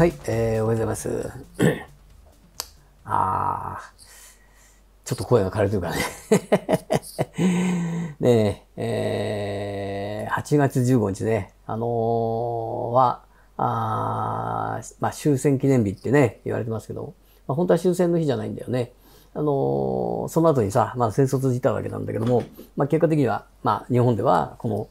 はい、えー、おはようございます。あー、ちょっと声が枯れてるからね ねえ、えー、8月15日ね、あのー、は、あまあ、終戦記念日ってね、言われてますけど、まあ、本当は終戦の日じゃないんだよね。あのー、その後にさ、まあ、戦争続いたわけなんだけども、まあ、結果的には、まあ、日本では、この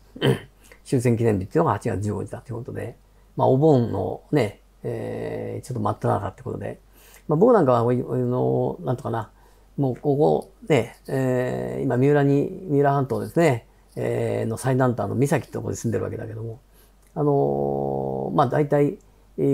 終戦記念日っていうのが8月15日だということで、まあ、お盆のね、えー、ちょっと待っ只かってことで。まあ、僕なんかは、あの、なんとかな、もうここね、えー、今三浦に、三浦半島ですね、えー、の最南端の岬ってところに住んでるわけだけども、あのー、まあ大体、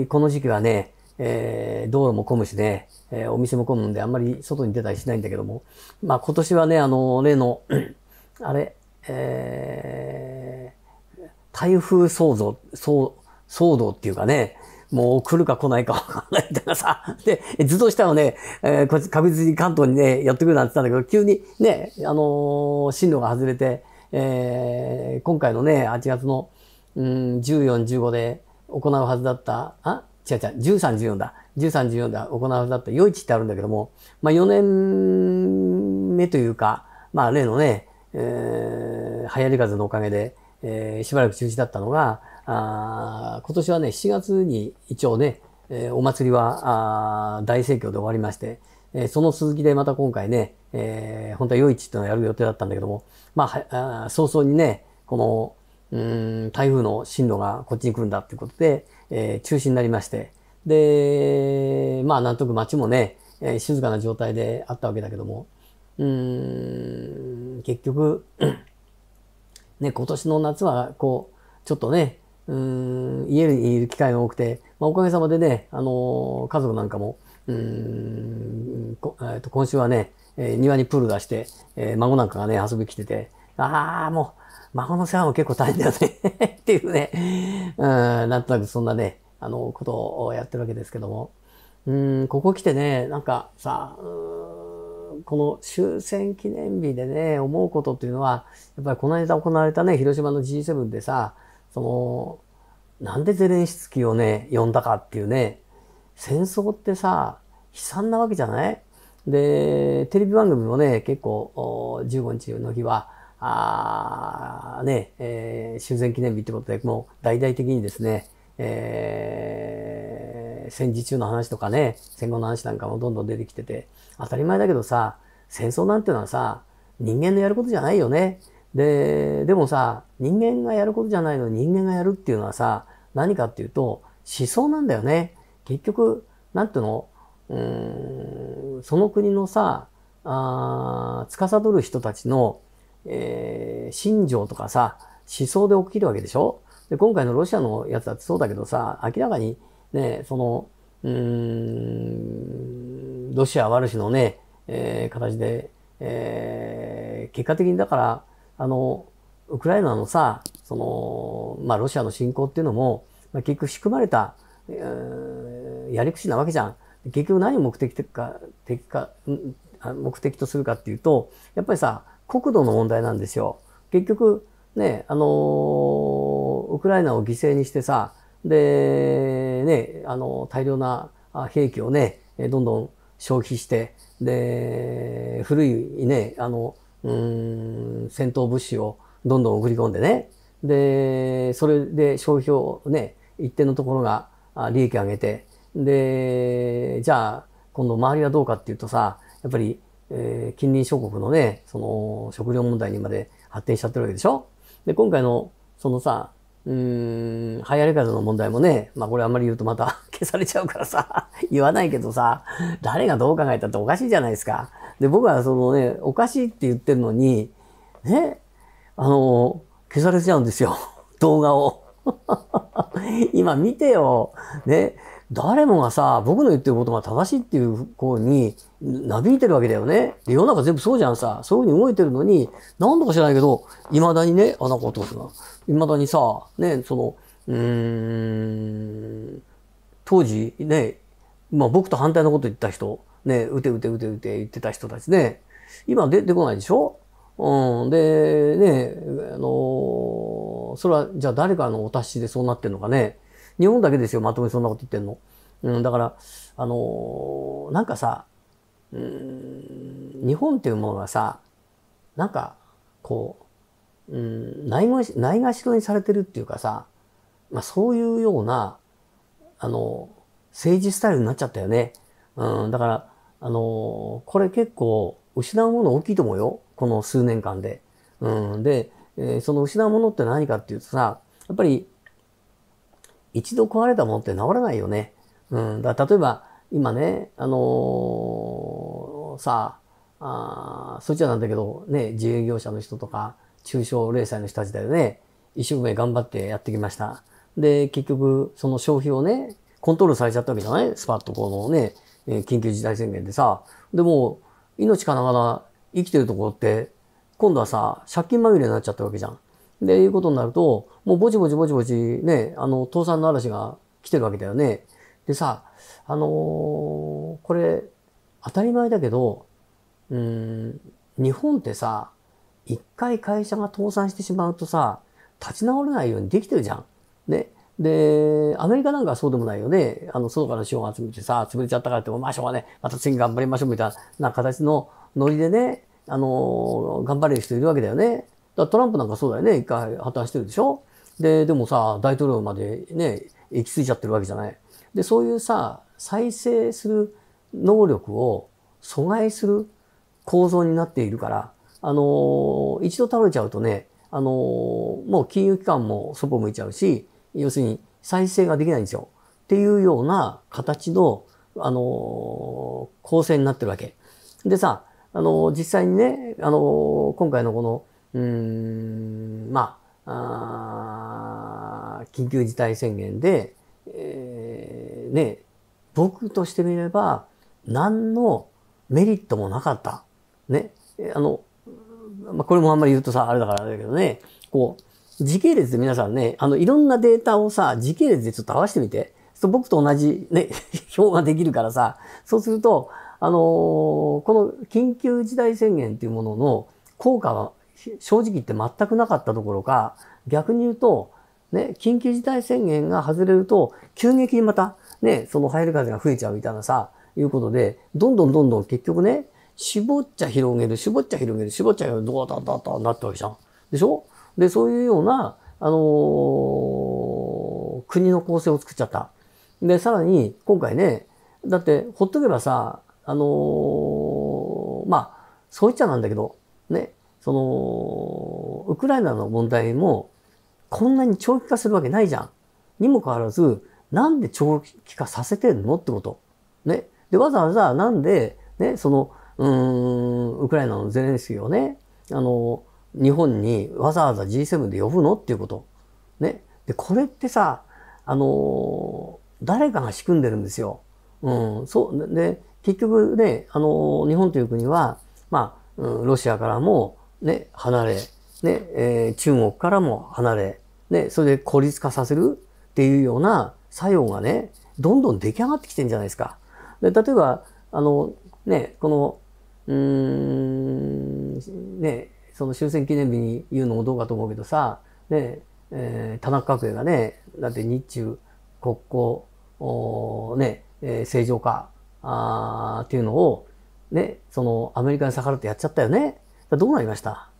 この時期はね、えー、道路も混むしね、えー、お店も混むんであんまり外に出たりしないんだけども、まあ今年はね、あの、例の、あれ、えー、台風騒動、騒動っていうかね、もう来るか来ないか分かんないみたいなさ。で、ずっとしたのね、えー、こ確実に関東にね、やってくるなんて言ったんだけど、急にね、あのー、進路が外れて、えー、今回のね、8月の、うん、14、15で行うはずだった、あ違う違う、13、14だ。13、14だ。行うはずだった。余市ってあるんだけども、まあ4年目というか、まあ例のね、えー、流行り風のおかげで、えー、しばらく中止だったのが、あ今年はね、7月に一応ね、えー、お祭りはあ大盛況で終わりまして、えー、その続きでまた今回ね、えー、本当は夜市っていうのをやる予定だったんだけども、まあ、あ早々にね、この、うん、台風の進路がこっちに来るんだっていうことで、えー、中止になりまして、で、まあ、なんとく街もね、えー、静かな状態であったわけだけども、うん、結局、ね、今年の夏は、こう、ちょっとね、うん、家にいる機会が多くて、まあ、おかげさまでね、あのー、家族なんかも、うん、こえー、と今週はね、えー、庭にプール出して、えー、孫なんかがね、遊び来てて、ああ、もう、孫の世話も結構大変だよね っていうね、うん、なんとなくそんなね、あの、ことをやってるわけですけども、うん、ここ来てね、なんかさ、この終戦記念日でね、思うことっていうのは、やっぱりこの間行われたね、広島の G7 でさ、その、なんでゼレンスキーをね、呼んだかっていうね、戦争ってさ、悲惨なわけじゃないで、テレビ番組もね、結構、15日の日は、あね、えー、終戦記念日ってことで、もう大々的にですね、えー、戦時中の話とかね、戦後の話なんかもどんどん出てきてて、当たり前だけどさ、戦争なんてのはさ、人間のやることじゃないよね。で、でもさ、人間がやることじゃないのに人間がやるっていうのはさ、何かっていうと、思想なんだよね。結局、なんていうのうーん、その国のさ、あ司る人たちの、えー、信条とかさ、思想で起きるわけでしょで、今回のロシアのやつだってそうだけどさ、明らかにね、その、うーん、ロシアはるしのね、えー、形で、えー、結果的にだから、あの、ウクライナのさ、その、まあ、ロシアの侵攻っていうのも、まあ、結局仕組まれた、えー、やり口なわけじゃん。結局何を目的か、的か、目的とするかっていうと、やっぱりさ、国土の問題なんですよ。結局、ね、あのー、ウクライナを犠牲にしてさ、で、ね、あのー、大量な兵器をね、どんどん消費して、で、古いね、あのー、戦闘物資をどんどん送り込んでねでそれで消費をね一定のところが利益上げてでじゃあ今度周りはどうかっていうとさやっぱり、えー、近隣諸国のねその食料問題にまで発展しちゃってるわけでしょで今回のそのさうーん、流行り方の問題もね、まあこれあんまり言うとまた 消されちゃうからさ、言わないけどさ、誰がどう考えたっておかしいじゃないですか。で、僕はそのね、おかしいって言ってるのに、ね、あの、消されちゃうんですよ。動画を。今見てよ。ね。誰もがさ、僕の言ってることが正しいっていう方になびいてるわけだよね。世の中全部そうじゃんさ。そういうふうに動いてるのに、何んとか知らないけど、未だにね、あ、なんか音が未だにさ、ね、その、うーん、当時ね、まあ僕と反対のこと言った人ね、打て打て打て打て言ってた人たちね、今出てこないでしょうん、で、ね、あのそれは、じゃあ誰かのお達しでそうなってんのかね。日本だけですよ、まとめそんなこと言ってんの。うん、だから、あのなんかさ、うん、日本っていうものがさ、なんか、こう、うん、ないがし、ないがしろにされてるっていうかさ、まあそういうような、あの、政治スタイルになっちゃったよね。うん、だから、あのこれ結構失うもの大きいと思うよ。この数年間で。うん、で、えー、その失うものって何かっていうとさ、やっぱり一度壊れたものって治らないよね。うん、だ例えば今ね、あのー、さあ、あそっちはなんだけど、ね、自営業者の人とか、中小零細の人たちだよね。一生懸命頑張ってやってきました。で、結局、その消費をね、コントロールされちゃったわけじゃないスパッとこのね、え緊急事態宣言でさ、でも、命からがら生きてるところって、今度はさ、借金まみれになっちゃったわけじゃん。で、いうことになると、もうぼちぼちぼちぼちね、あの、倒産の嵐が来てるわけだよね。でさ、あのー、これ、当たり前だけど、うん、日本ってさ、一回会社が倒産してしまうとさ、立ち直れないようにできてるじゃん。で、アメリカなんかはそうでもないよね。あの、外から資本が集めてさ、潰れちゃったからって、まあしょうがね、また次頑張りましょうみたいな形のノリでね、あの、頑張れる人いるわけだよね。だトランプなんかそうだよね。一回破綻してるでしょで、でもさ、大統領までね、行き着いちゃってるわけじゃない。で、そういうさ、再生する能力を阻害する構造になっているから、あの、一度倒れちゃうとね、あの、もう金融機関もそこ向いちゃうし、要するに再生ができないんですよ。っていうような形の、あの構成になってるわけ。でさ、あの実際にね、あの今回のこの、うん、まあ緊急事態宣言で、えー、ね、僕としてみれば、何のメリットもなかった。ね。あの、まあ、これもあんまり言うとさ、あれだからだけどね、こう、時系列で皆さんね、あの、いろんなデータをさ、時系列でちょっと合わせてみて。そう僕と同じね、表 ができるからさ、そうすると、あのー、この緊急事態宣言っていうものの効果は正直言って全くなかったところか、逆に言うと、ね、緊急事態宣言が外れると、急激にまた、ね、その入る風が増えちゃうみたいなさ、いうことで、どんどんどんどん結局ね、絞っちゃ広げる、絞っちゃ広げる、絞っちゃ広げる、どうだったなってわけじゃん。でしょで、そういうような、あのー、国の構成を作っちゃった。で、さらに、今回ね、だって、ほっとけばさ、あのー、まあ、そう言っちゃなんだけど、ね、その、ウクライナの問題も、こんなに長期化するわけないじゃん。にもかかわらず、なんで長期化させてんのってこと。ね。で、わざわざなんで、ね、その、うん、ウクライナのゼレンスキーをね、あの、日本にわざわざ G7 で呼ぶのっていうこと。ね。で、これってさ、あのー、誰かが仕組んでるんですよ。うん、そう、で、結局ね、あのー、日本という国は、まあ、うん、ロシアからも、ね、離れ、ね、えー、中国からも離れ、ね、それで孤立化させるっていうような作用がね、どんどん出来上がってきてるんじゃないですか。で、例えば、あの、ね、この、うん、ね、その終戦記念日に言うのもどうかと思うけどさ、ね、えー、田中角栄がね、だって日中国交、おね、えー、正常化あっていうのを、ね、そのアメリカに逆らってやっちゃったよね。どうなりました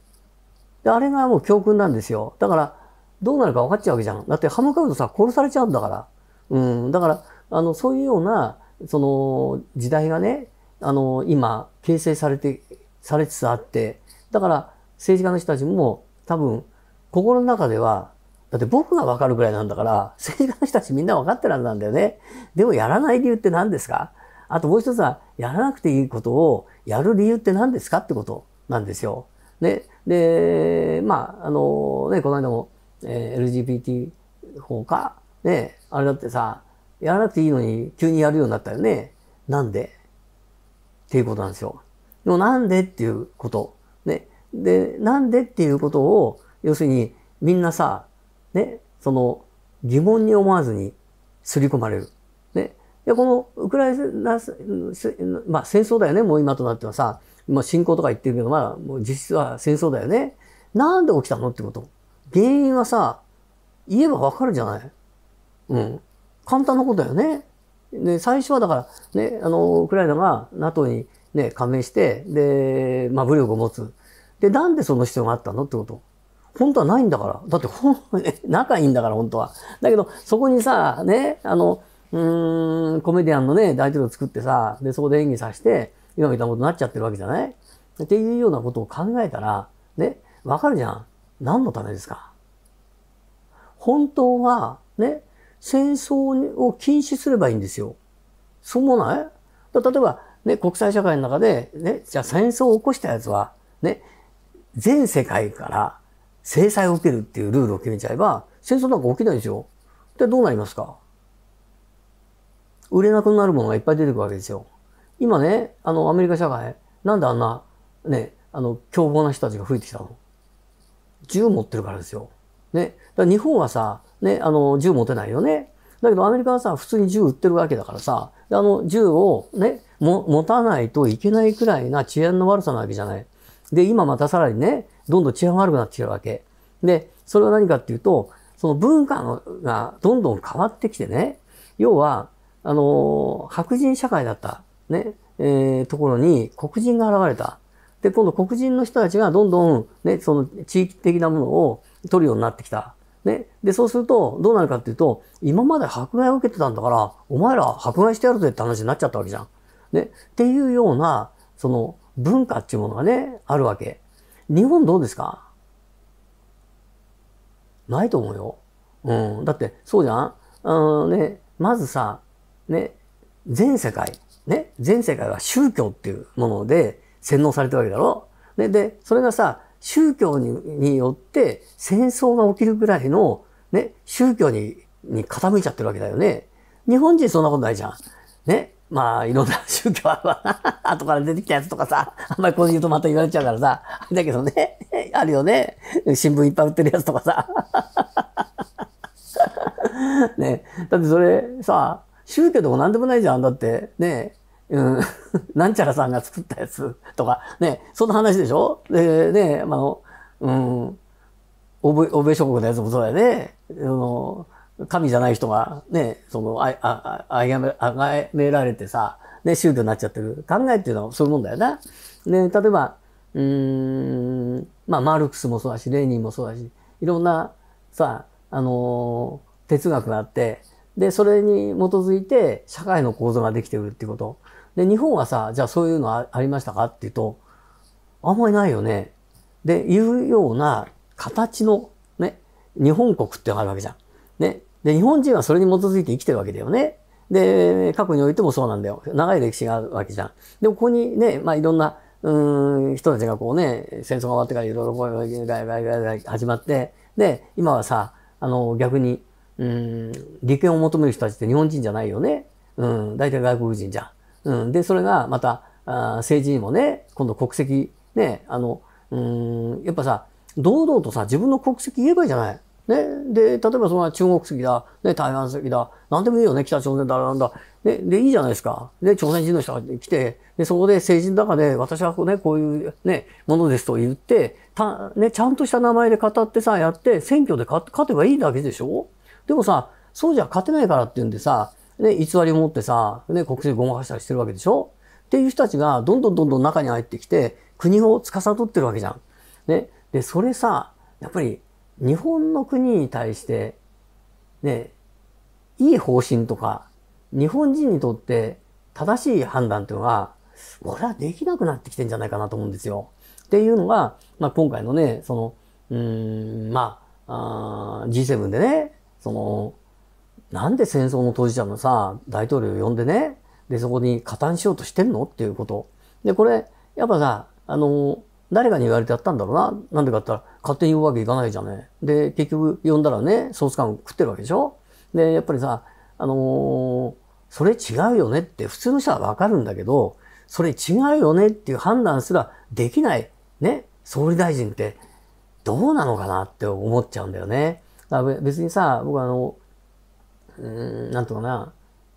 で、あれがもう教訓なんですよ。だから、どうなるか分かっちゃうわけじゃん。だって歯向かうとさ、殺されちゃうんだから。うん、だから、あの、そういうような、その、時代がね、あの、今、形成されて、されつつあって、だから、政治家の人たちも多分心の中では、だって僕がわかるぐらいなんだから、政治家の人たちみんなわかってるはずなんだよね。でもやらない理由って何ですかあともう一つは、やらなくていいことをやる理由って何ですかってことなんですよ。ね。で、まあ、あのね、この間も、えー、LGBT 法か、ね、あれだってさ、やらなくていいのに急にやるようになったよね。なんでっていうことなんですよ。でもなんでっていうこと。で、なんでっていうことを、要するにみんなさ、ね、その疑問に思わずに刷り込まれる。ね。で、このウクライナ、まあ戦争だよね、もう今となってはさ、まあ侵攻とか言ってるけど、まあもう実質は戦争だよね。なんで起きたのってこと。原因はさ、言えばわかるじゃない。うん。簡単なことだよね。ね、最初はだから、ね、あの、ウクライナが NATO にね、加盟して、で、まあ武力を持つ。で、なんでその必要があったのってこと。本当はないんだから。だって、ほ仲いいんだから、本当は。だけど、そこにさ、ね、あの、うーん、コメディアンのね、大統領作ってさ、で、そこで演技させて、今みたいなことになっちゃってるわけじゃないっていうようなことを考えたら、ね、わかるじゃん。何のためですか。本当は、ね、戦争を禁止すればいいんですよ。そうもない例えば、ね、国際社会の中で、ね、じゃあ戦争を起こしたやつは、ね、全世界から制裁を受けるっていうルールを決めちゃえば、戦争なんか起きないでしょで、どうなりますか売れなくなるものがいっぱい出てくるわけですよ。今ね、あの、アメリカ社会、なんであんな、ね、あの、凶暴な人たちが増えてきたの銃持ってるからですよ。ね。だから日本はさ、ね、あの、銃持てないよね。だけどアメリカはさ、普通に銃売ってるわけだからさ、あの、銃をね、も持たないといけないくらいな治安の悪さなわけじゃない。で、今またさらにね、どんどん治安悪くなってきてるわけ。で、それは何かっていうと、その文化のがどんどん変わってきてね、要は、あの、白人社会だった、ね、えー、ところに黒人が現れた。で、今度黒人の人たちがどんどん、ね、その地域的なものを取るようになってきた。ね。で、そうすると、どうなるかっていうと、今まで迫害を受けてたんだから、お前ら迫害してやるぜって話になっちゃったわけじゃん。ね。っていうような、その、文化っていうものがね、あるわけ。日本どうですかないと思うよ。うん。だって、そうじゃんうん、ね、まずさ、ね、全世界、ね、全世界は宗教っていうもので洗脳されてるわけだろで、で、それがさ、宗教にによって戦争が起きるぐらいの、ね、宗教にに傾いちゃってるわけだよね。日本人そんなことないじゃん。ね。まあ、いろんな宗教あるわ 後から出てきたやつとかさ、あんまりこう言うとまた言われちゃうからさ。だけどね、あるよね。新聞いっぱい売ってるやつとかさ。ね、だってそれさ、宗教でも何でもないじゃん。だって、ね、うん、なんちゃらさんが作ったやつとか、ね、そんな話でしょで、ね、あの、うん、欧米、欧米諸国のやつもそうだよね。その、神じゃない人がね、その、あ、あ、あやめ、あがめられてさ、ね、宗教になっちゃってる。考えっていうのはそういうもんだよな。ね、例えば、うん、まあ、マルクスもそうだし、レーニンもそうだし、いろんな、さ、あのー、哲学があって、で、それに基づいて社会の構造ができてるっていうこと。で、日本はさ、じゃあそういうのありましたかっていうと、あんまりないよね。で、いうような形の、ね、日本国ってあるわけじゃん。ね、で、日本人はそれに基づいて生きてるわけだよね。で、過去においてもそうなんだよ。長い歴史があるわけじゃん。でもここにね、まあいろんな、うん、人たちがこうね、戦争が終わってからいろいろこう、ガイガイガイガイ始まって、で、今はさ、あの、逆に、うん、利権を求める人たちって日本人じゃないよね。うん、大体外国人じゃん。うん、で、それがまた、あ政治にもね、今度国籍、ね、あの、うん、やっぱさ、堂々とさ、自分の国籍言えばいいじゃない。ね、で、例えばその中国籍だ、ね、台湾籍だ、なんでもいいよね、北朝鮮だ、なんだ。ね、で、いいじゃないですか。で、朝鮮人の人が来て、で、そこで政治の中で、私はね、こういうね、ものですと言って、た、ね、ちゃんとした名前で語ってさ、やって、選挙で勝てばいいだけでしょでもさ、そうじゃ勝てないからって言うんでさ、ね、偽りを持ってさ、ね、国政ごまかしたりしてるわけでしょっていう人たちが、どんどんどんどん中に入ってきて、国を司ってるわけじゃん。ね。で、それさ、やっぱり、日本の国に対して、ね、いい方針とか、日本人にとって正しい判断というのこ俺はできなくなってきてんじゃないかなと思うんですよ。っていうのが、まあ、今回のね、その、うん、まあ、あ G7 でね、その、なんで戦争の当事者のさ、大統領を呼んでね、で、そこに加担しようとしてんのっていうこと。で、これ、やっぱさ、あの、誰かに言われてやったんだろうな。なんでかって言ったら、勝手に言うわけいかないじゃね。で、結局呼んだらね、ソース感食ってるわけでしょで、やっぱりさ、あのー、それ違うよねって普通の人はわかるんだけど、それ違うよねっていう判断すらできない、ね、総理大臣ってどうなのかなって思っちゃうんだよね。だから別にさ、僕はあの、うーん、なんとかな、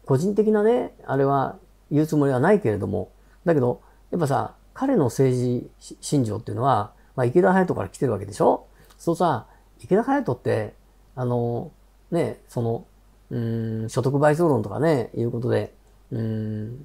個人的なね、あれは言うつもりはないけれども、だけど、やっぱさ、彼の政治信条っていうのは、まあ、池田隼人から来てるわけでしょそうさ、池田隼人って、あの、ね、その、うん、所得倍増論とかね、いうことで、うん、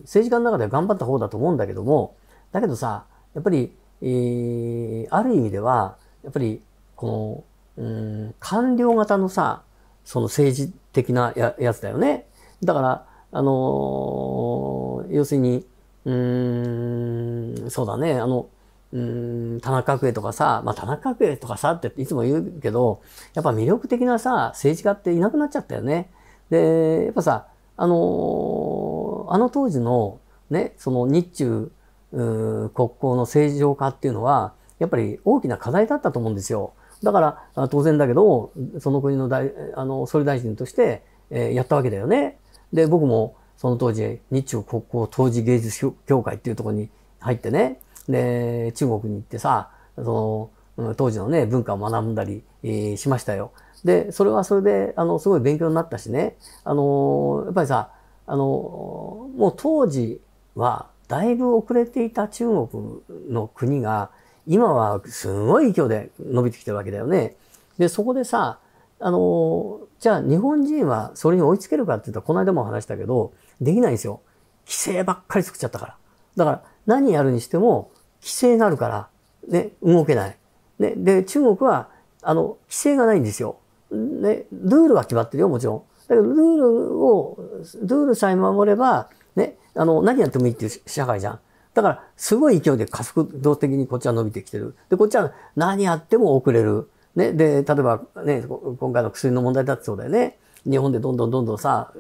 政治家の中では頑張った方だと思うんだけども、だけどさ、やっぱり、えー、ある意味では、やっぱり、この、うん、官僚型のさ、その政治的なややつだよね。だから、あのー、要するに、うーん、そうだね、あの、うーん、田中角栄とかさ、まあ、田中角栄とかさっていつも言うけど、やっぱ魅力的なさ、政治家っていなくなっちゃったよね。で、やっぱさ、あのあの当時の、ね、その日中国交の正常化っていうのは、やっぱり大きな課題だったと思うんですよ。だから、当然だけど、その国の大あの総理大臣として、えー、やったわけだよね。で、僕も、その当時、日中国交当時芸術協会っていうところに入ってね、で、中国に行ってさ、その、当時のね、文化を学んだり、えー、しましたよ。で、それはそれで、あの、すごい勉強になったしね、あのやっぱりさ、あのもう当時は、だいぶ遅れていた中国の国が、今はすごい勢いで伸びてきてるわけだよね。で、そこでさ、あのじゃあ日本人はそれに追いつけるかって言ったら、この間も話したけど、できないんですよ。規制ばっかり作っちゃったから。だから何やるにしても規制があるから、ね、動けない。ね、で、中国は、あの、規制がないんですよ。ね、ルールは決まってるよ、もちろん。だけど、ルールを、ルールさえ守れば、ね、あの、何やってもいいっていう社会じゃん。だから、すごい勢いで加速度的にこっちは伸びてきてる。で、こっちは何やっても遅れる。ね、で、例えばね、今回の薬の問題だってそうだよね。日本でどんどんどんどんさ、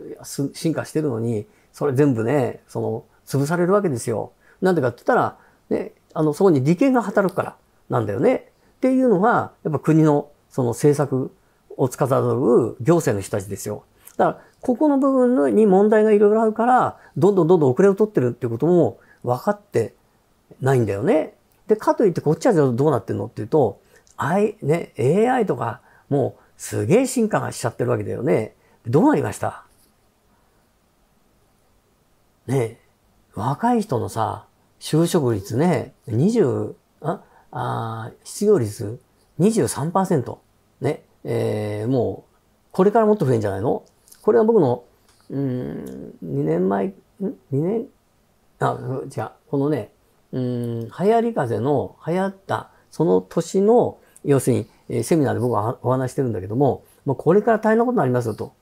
進化してるのに、それ全部ね、その、潰されるわけですよ。なんでかって言ったら、ね、あの、そこに利権が働くからなんだよね。っていうのが、やっぱ国のその政策を司る行政の人たちですよ。だから、ここの部分に問題がいろいろあるから、どんどんどんどん遅れを取ってるっていうことも分かってないんだよね。で、かといってこっちはどうなってんのっていうと、あい、ね、AI とか、もうすげえ進化がしちゃってるわけだよね。どうなりましたね若い人のさ、就職率ね、20、あ、あ失業率23%。ね、えー、もう、これからもっと増えんじゃないのこれは僕の、うん、2年前、ん ?2 年あ、違う。このね、うん、流行り風の流行った、その年の、要するに、えセミナーで僕はお話してるんだけども、まあ、これから大変なことになりますよと。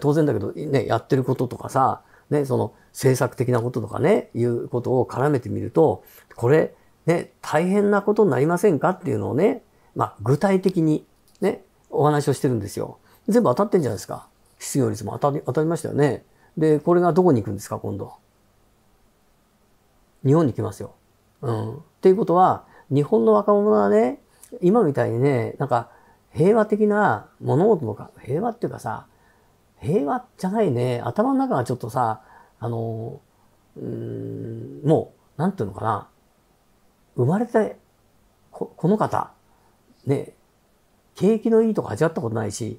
当然だけど、ね、やってることとかさ、ね、その政策的なこととかね、いうことを絡めてみると、これ、ね、大変なことになりませんかっていうのをね、まあ、具体的にね、お話をしてるんですよ。全部当たってんじゃないですか。失業率も当たり、当たりましたよね。で、これがどこに行くんですか、今度。日本に来ますよ。うん。っていうことは、日本の若者はね、今みたいにね、なんか平和的な物事とか、平和っていうかさ、平和じゃないね、頭の中がちょっとさ、あの、うん、もう、なんていうのかな、生まれて、ここの方、ね、景気のいいとか味わったことないし、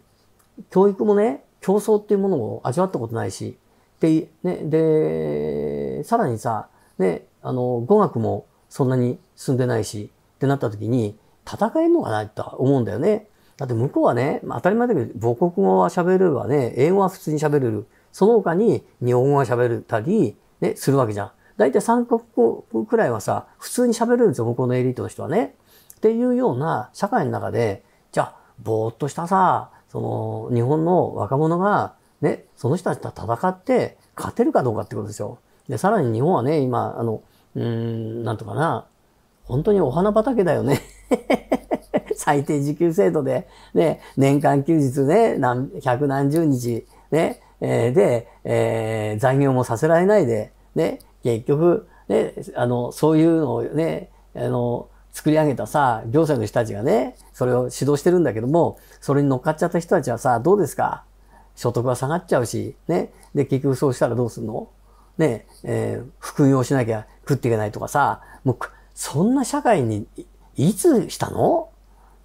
教育もね、競争っていうものを味わったことないし、で、ね、で、さらにさ、ね、あの、語学もそんなに進んでないし、ってなった時に、戦えるのかなと思うんだよね。だって向こうはね、当たり前だけど母国語は喋れるわね、英語は普通に喋れる。その他に日本語は喋れたり、ね、するわけじゃん。大体3国語くらいはさ、普通に喋れるんですよ、向こうのエリートの人はね。っていうような社会の中で、じゃあ、ぼーっとしたさ、その、日本の若者が、ね、その人たちと戦って、勝てるかどうかってことですよ。で、さらに日本はね、今、あの、うーん、なんとかな、本当にお花畑だよね最低時給制度で、ね、年間休日ね、百何十日、ね、えー、で、えー、残業もさせられないで、ね、結局、ね、あの、そういうのをね、あの、作り上げたさ、行政の人たちがね、それを指導してるんだけども、それに乗っかっちゃった人たちはさ、どうですか所得は下がっちゃうし、ね。で、結局そうしたらどうするのね、えー、副業しなきゃ食っていけないとかさ、もう、そんな社会にいつしたの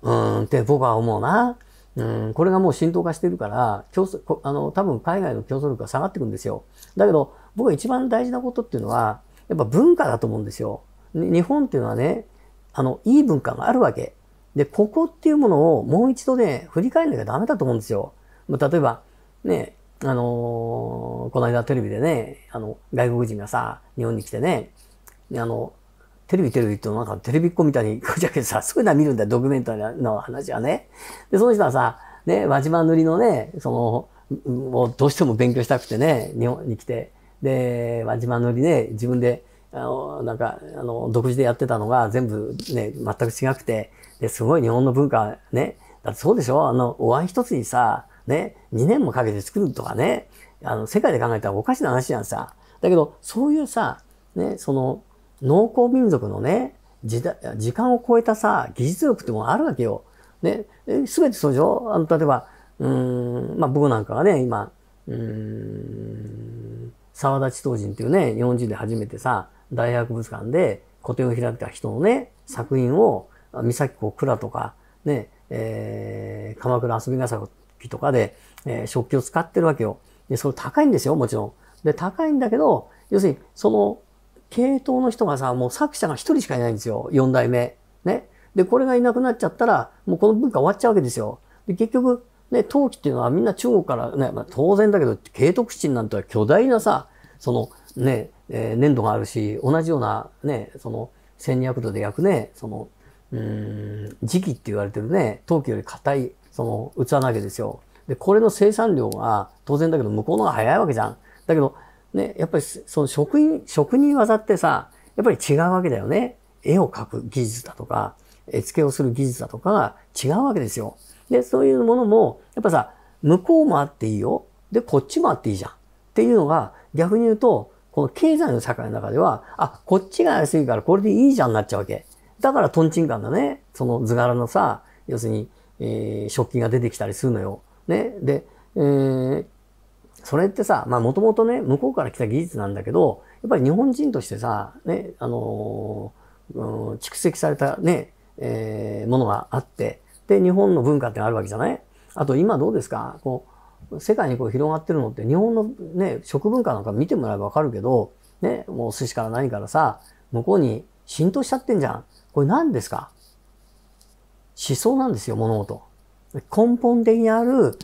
うんって僕は思うな。うん、これがもう浸透化してるから、競争、あの、多分海外の競争力が下がってくんですよ。だけど、僕は一番大事なことっていうのは、やっぱ文化だと思うんですよ。日本っていうのはね、あの、いい文化があるわけ。で、ここっていうものをもう一度ね、振り返らなきゃダメだと思うんですよ。例えば、ね、あのー、この間テレビでね、あの、外国人がさ、日本に来てね、あの、テレビテレビってなんかテレビっ子みたいに こうじゃけどさ、すごいなのは見るんだよ、ドキュメンタリーの話はね。で、その人はさ、ね、輪島塗りのね、その、をどうしても勉強したくてね、日本に来て。で、輪島塗りね、自分で、あの、なんか、あの、独自でやってたのが全部ね、全く違くて、で、すごい日本の文化ね、だってそうでしょあの、お椀一つにさ、ね、2年もかけて作るとかね、あの、世界で考えたらおかしな話じゃんさ。だけど、そういうさ、ね、その、農耕民族のね、時時間を超えたさ、技術力ってものがあるわけよ。ね、すべてそうでしょあの、例えば、うん、まあ僕なんかはね、今、うん、沢田地人っていうね、日本人で初めてさ、大博物館で古典を開いた人のね、作品を、三崎湖蔵とか、ね、えー、鎌倉遊びさきとかで、えー、食器を使ってるわけよ。で、それ高いんですよ、もちろん。で、高いんだけど、要するに、その、系統の人がさ、もう作者が一人しかいないんですよ。四代目。ね。で、これがいなくなっちゃったら、もうこの文化終わっちゃうわけですよ。で、結局、ね、陶器っていうのはみんな中国からね、まあ、当然だけど、慶徳七なんては巨大なさ、そのね、えー、粘土があるし、同じようなね、その1200度で焼くね、その、うん、磁器って言われてるね、陶器より硬い、その器なわけですよ。で、これの生産量が当然だけど向こうのが早いわけじゃん。だけど、ね、やっぱりその職人、職人技ってさ、やっぱり違うわけだよね。絵を描く技術だとか、絵付けをする技術だとかが違うわけですよ。で、そういうものも、やっぱさ、向こうもあっていいよ。で、こっちもあっていいじゃん。っていうのが、逆に言うと、この経済の社会の中では、あ、こっちが安いからこれでいいじゃんになっちゃうわけ。だからトンチンカンだね。その図柄のさ、要するに、えー、食器が出てきたりするのよ。ね。で、えー、それってさ、まあもともとね、向こうから来た技術なんだけど、やっぱり日本人としてさ、ね、あのーうん、蓄積されたね、えー、ものがあって、で、日本の文化ってあるわけじゃないあと今どうですかこう、世界にこう広がってるのって日本のね、食文化なんか見てもらえばわかるけど、ね、もう寿司から何からさ、向こうに浸透しちゃってんじゃん。これ何ですか思想なんですよ、物事。根本的にある思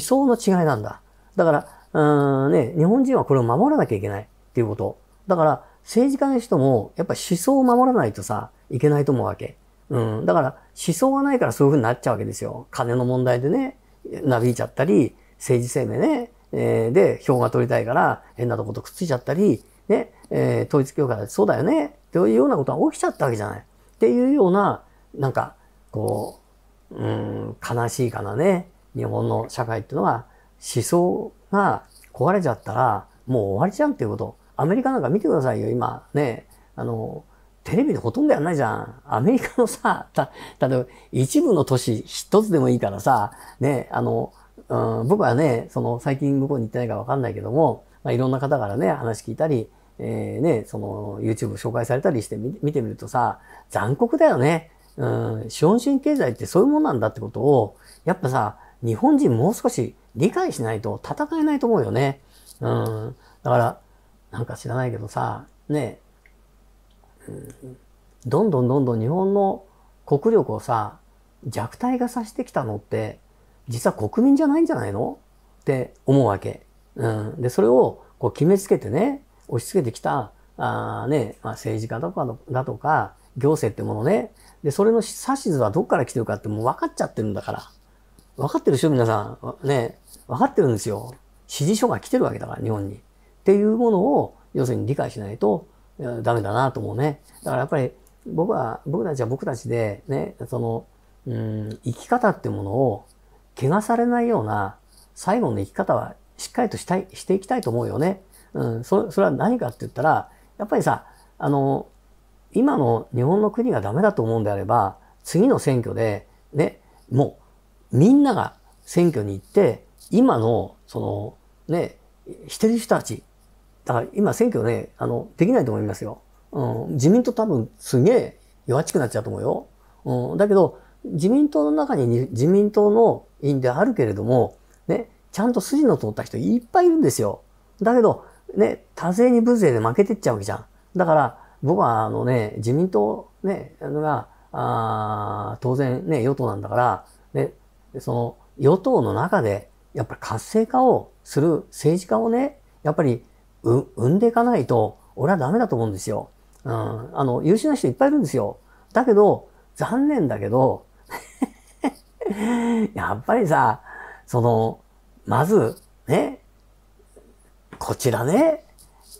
想の違いなんだ。だから、うんね、日本人はこれを守らなきゃいけないっていうこと。だから、政治家の人も、やっぱ思想を守らないとさ、いけないと思うわけ。うん。だから、思想がないからそういうふうになっちゃうわけですよ。金の問題でね、なびいちゃったり、政治生命ね、えー、で、票が取りたいから、変なとことくっついちゃったり、ね、えー、統一教会そうだよね、というようなことが起きちゃったわけじゃない。っていうような、なんか、こう、うん、悲しいかなね、日本の社会っていうのは、思想が壊れちゃったら、もう終わりじゃんっていうこと。アメリカなんか見てくださいよ、今。ね。あの、テレビでほとんどやんないじゃん。アメリカのさ、た、例えば一部の都市一つでもいいからさ、ね、あの、うん、僕はね、その最近向こうに行ってないかわかんないけども、まあ、いろんな方からね、話聞いたり、えー、ね、その YouTube 紹介されたりして見てみるとさ、残酷だよね。うん、資本主義経済ってそういうもんなんだってことを、やっぱさ、日本人もう少し理解しないと戦えないと思うよね。うん。だから、なんか知らないけどさ、ね、うん、どんどんどんどん日本の国力をさ、弱体化させてきたのって、実は国民じゃないんじゃないのって思うわけ。うん。で、それをこう決めつけてね、押し付けてきた、あね、まあ、政治家とかだとか、行政ってものね。で、それの指図はどっから来てるかってもう分かっちゃってるんだから。分かってるでしょ皆さん。ね、分かってるんですよ。指示書が来てるわけだから、日本に。っていうものを、要するに理解しないとダメだなと思うね。だからやっぱり、僕は、僕たちは僕たちで、ね、その、うん、生き方っていうものを、汚されないような、最後の生き方は、しっかりとしたい、していきたいと思うよね。うん、そそれは何かって言ったら、やっぱりさ、あの、今の日本の国がダメだと思うんであれば、次の選挙で、ね、もみんなが選挙に行って、今の、その、ね、してる人たち、だから今選挙ね、あの、できないと思いますよ。うん、自民党多分すげえ弱っちくなっちゃうと思うよ。うん、だけど、自民党の中に自民党の委員であるけれども、ね、ちゃんと筋の通った人いっぱいいるんですよ。だけど、ね、多勢に無勢で負けてっちゃうわけじゃん。だから、僕はあのね、自民党ね、が、あ当然ね、与党なんだから、ね、でその与党の中でやっぱり活性化をする政治家をね、やっぱり生んでいかないと、俺はダメだと思うんですよ。うん、あの、優秀な人いっぱいいるんですよ。だけど、残念だけど やっぱりさ、その、まず、ね、こちらね、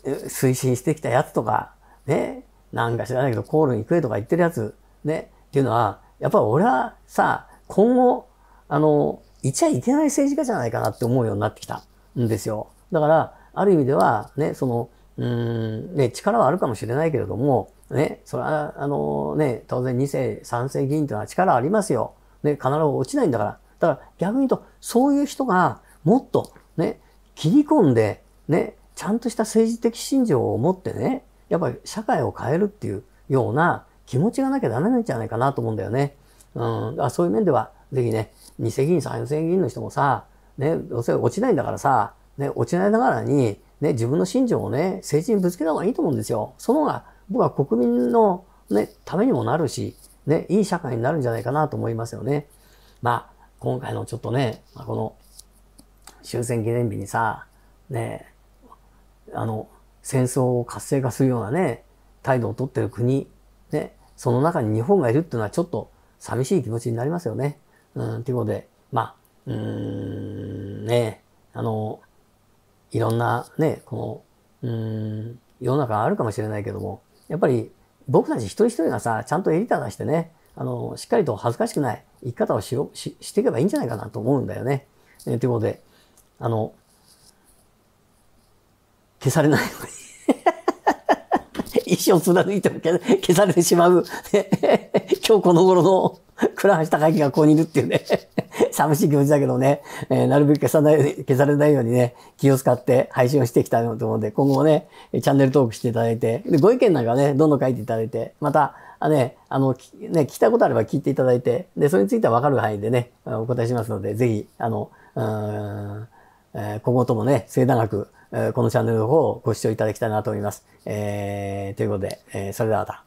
推進してきたやつとか、ね、なんか知らないけど、コールに行くえとか言ってるやつ、ね、っていうのは、やっぱり俺はさ、今後、あの、いちゃいけない政治家じゃないかなって思うようになってきたんですよ。だから、ある意味では、ね、その、うん、ね、力はあるかもしれないけれども、ね、それは、あのね、当然2世、3世議員というのは力ありますよ。ね、必ず落ちないんだから。だから逆に言うと、そういう人がもっとね、切り込んで、ね、ちゃんとした政治的信条を持ってね、やっぱり社会を変えるっていうような気持ちがなきゃダメなんじゃないかなと思うんだよね。うん、あそういう面では、ぜひね、2世議員、3世議員の人もさ、ね、どうせ落ちないんだからさ、ね、落ちないながらに、ね、自分の信条をね、政治にぶつけた方がいいと思うんですよ。その方が、僕は国民のね、ためにもなるし、ね、いい社会になるんじゃないかなと思いますよね。まあ、今回のちょっとね、まあ、この、終戦記念日にさ、ね、あの、戦争を活性化するようなね、態度をとってる国、ね、その中に日本がいるっていうのはちょっと寂しい気持ちになりますよね。うん、ということで、まあ、うん、ね、あの、いろんなね、この、うん、世の中あるかもしれないけども、やっぱり僕たち一人一人がさ、ちゃんとエリーター出してね、あの、しっかりと恥ずかしくない生き方をしよししていけばいいんじゃないかなと思うんだよね。えー、ということで、あの、消されないように。一生貫いても消されてしまう 今日この頃の倉橋隆之がここにいるっていうね 寂しい気持ちだけどね、えー、なるべく消さない、消されないようにね、気を使って配信をしていきたいなと思うので、今後もね、チャンネル登録していただいて、でご意見なんかね、どんどん書いていただいて、また、あね、あの、ね、聞きたいことあれば聞いていただいて、で、それについてはわかる範囲でね、お答えしますので、ぜひ、あの、うん、えー、今後ともね、末永く、えこのチャンネルの方をご視聴いただきたいなと思います。えー、ということで、えー、それではまた。